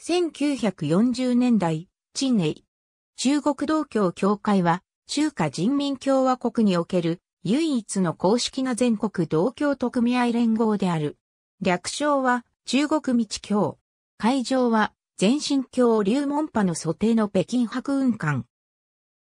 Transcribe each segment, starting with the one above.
1940年代、チンネイ。中国道教協会は、中華人民共和国における唯一の公式な全国道教特組合連合である。略称は中国道教。会場は全神教流門派の素定の北京博雲館。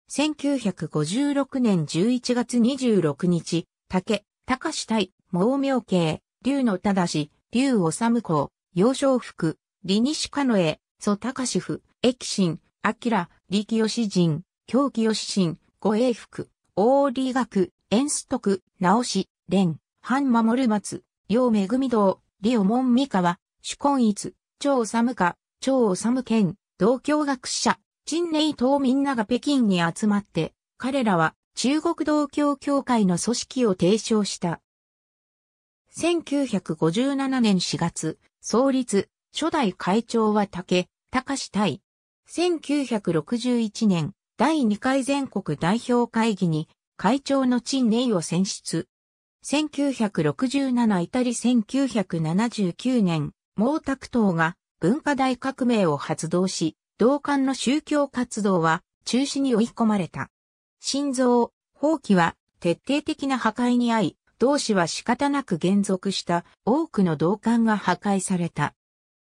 1956年11月26日、竹、高志隊、毛明慶、竜の正、竜治公、幼少福、李西カノエ、オ高レ夫、ハ神、明、モル人、ツ、ヨウ護衛ミ王ウ、学、オ徳、直ミ蓮、藩守松、陽恵イ李チ門三河、主根チョウサムケン、同教学者、イト等みんなが北京に集まって、彼らは中国道教協会の組織を提唱した。1957年4月、創立、初代会長は竹、隆対。1961年、第2回全国代表会議に会長の陳寧を選出。1967イタリ1979年、毛沢東が文化大革命を発動し、同館の宗教活動は中止に追い込まれた。心臓、放棄は徹底的な破壊に遭い、同志は仕方なく減属した多くの同館が破壊された。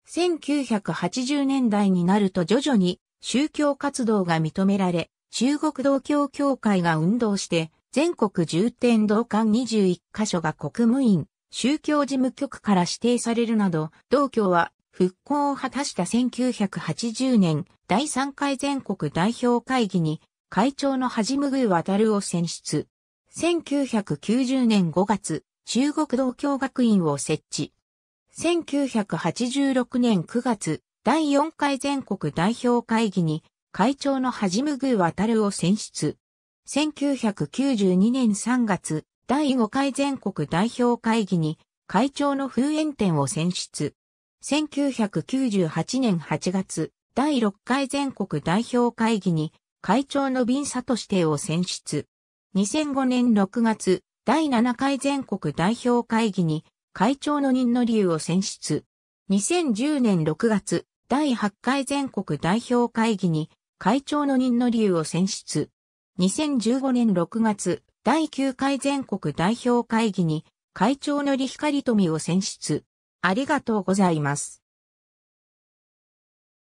1980年代になると徐々に宗教活動が認められ、中国道教協会が運動して、全国重点道館21カ所が国務院、宗教事務局から指定されるなど、道教は復興を果たした1980年、第3回全国代表会議に、会長のはじむぐわたるを選出。1990年5月、中国道教学院を設置。1986年9月、第4回全国代表会議に会長のはじむぐ渡るを選出。1992年3月、第5回全国代表会議に会長の風炎店を選出。1998年8月、第6回全国代表会議に会長の便トシテを選出。2005年6月、第7回全国代表会議に会長の任の理由を選出。2010年6月、第8回全国代表会議に会長の任の理由を選出。2015年6月、第9回全国代表会議に会長の李光富を選出。ありがとうございます。